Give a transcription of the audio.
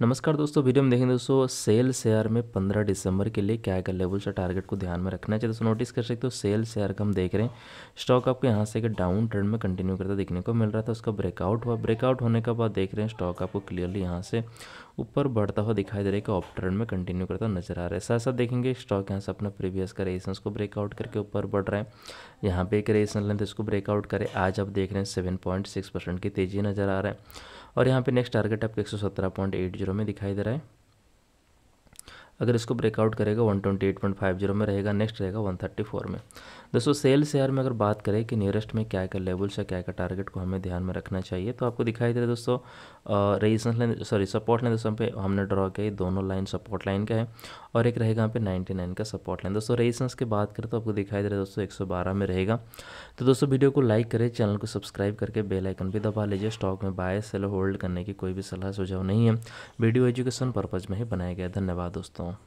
नमस्कार दोस्तों वीडियो में देखेंगे दोस्तों सेल शेयर में 15 दिसंबर के लिए क्या क्या लेवल और टारगेट को ध्यान में रखना चाहिए तो दोस्तों नोटिस कर सकते हो सेल शेयर का हम देख रहे हैं स्टॉक आपको यहाँ से डाउन ट्रेंड में कंटिन्यू करता देखने को मिल रहा था उसका ब्रेकआउट हुआ ब्रेकआउट होने के बाद देख रहे हैं स्टॉक आपको क्लियरली यहाँ से ऊपर बढ़ता हुआ दिखाई दे रहा है कि ऑफ ट्रेंड में कंटिन्यू करता नजर आ रहा है साथ साथ देखेंगे स्टॉक यहाँ से अपना प्रीवियस का रेजिस्टेंस को ब्रेकआउट करके ऊपर बढ़ रहा है यहाँ पे एक रेसन लेंथ इसको ब्रेकआउट करे आज आप देख रहे हैं सेवन की तेज़ी नज़र आ रहा है और यहाँ पे नेक्स्ट टारगेट आपको एक में दिखाई दे रहा है अगर इसको ब्रेकआउट करेगा 128.50 में रहेगा नेक्स्ट रहेगा 134 में दोस्तों सेल शेयर में अगर बात करें कि नियरेस्ट में क्या क्या लेवल्स है क्या क्या टारगेट को हमें ध्यान में रखना चाहिए तो आपको दिखाई दे रहा है दोस्तों resistance line sorry support line दोस्तों पे हमने ड्रॉ किया दोनों लाइन सपोर्ट लाइन का है और एक रहेगा यहाँ पे नाइन का सपोर्ट लाइन दोस्तों रेजिस्टेंस की बात करें तो आपको दिखाई दे रहा है दोस्तों बारह में रहेगा तो दोस्तों वीडियो को लाइक करें चैनल को सब्सक्राइब करके बेल आइकन भी दबा लीजिए स्टॉक में बाय सेल होल्ड करने की कोई भी सलाह सुझाव नहीं है वीडियो एजुकेशन पर्पज़ में ही बनाया गया धन्यवाद दोस्तों 어.